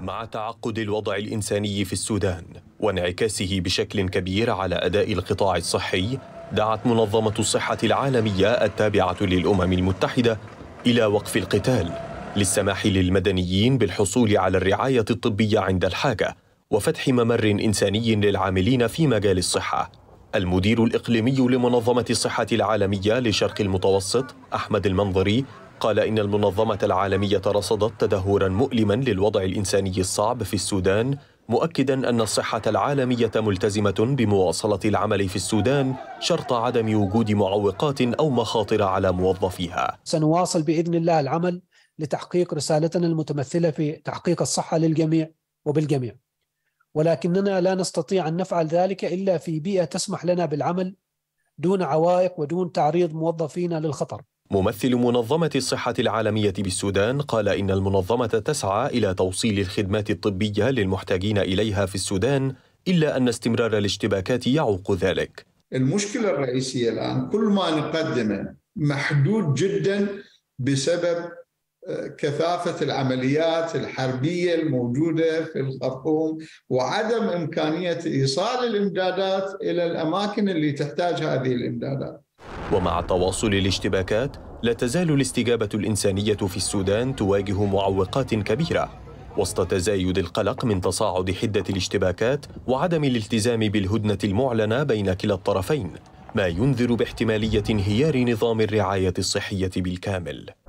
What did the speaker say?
مع تعقد الوضع الانساني في السودان وانعكاسه بشكل كبير على اداء القطاع الصحي دعت منظمه الصحه العالميه التابعه للامم المتحده الى وقف القتال للسماح للمدنيين بالحصول على الرعايه الطبيه عند الحاجه وفتح ممر انساني للعاملين في مجال الصحه المدير الاقليمي لمنظمه الصحه العالميه لشرق المتوسط احمد المنظري قال إن المنظمة العالمية رصدت تدهورا مؤلما للوضع الإنساني الصعب في السودان مؤكدا أن الصحة العالمية ملتزمة بمواصلة العمل في السودان شرط عدم وجود معوقات أو مخاطر على موظفيها سنواصل بإذن الله العمل لتحقيق رسالتنا المتمثلة في تحقيق الصحة للجميع وبالجميع ولكننا لا نستطيع أن نفعل ذلك إلا في بيئة تسمح لنا بالعمل دون عوائق ودون تعريض موظفينا للخطر ممثل منظمة الصحة العالمية بالسودان قال إن المنظمة تسعى إلى توصيل الخدمات الطبية للمحتاجين إليها في السودان إلا أن استمرار الاشتباكات يعوق ذلك المشكلة الرئيسية الآن كل ما نقدمه محدود جدا بسبب آه، كثافة العمليات الحربية الموجودة في الخرطوم وعدم إمكانية إيصال الإمدادات إلى الأماكن اللي تحتاج هذه الإمدادات ومع تواصل الاشتباكات لا تزال الاستجابة الإنسانية في السودان تواجه معوقات كبيرة وسط تزايد القلق من تصاعد حدة الاشتباكات وعدم الالتزام بالهدنة المعلنة بين كلا الطرفين ما ينذر باحتمالية انهيار نظام الرعاية الصحية بالكامل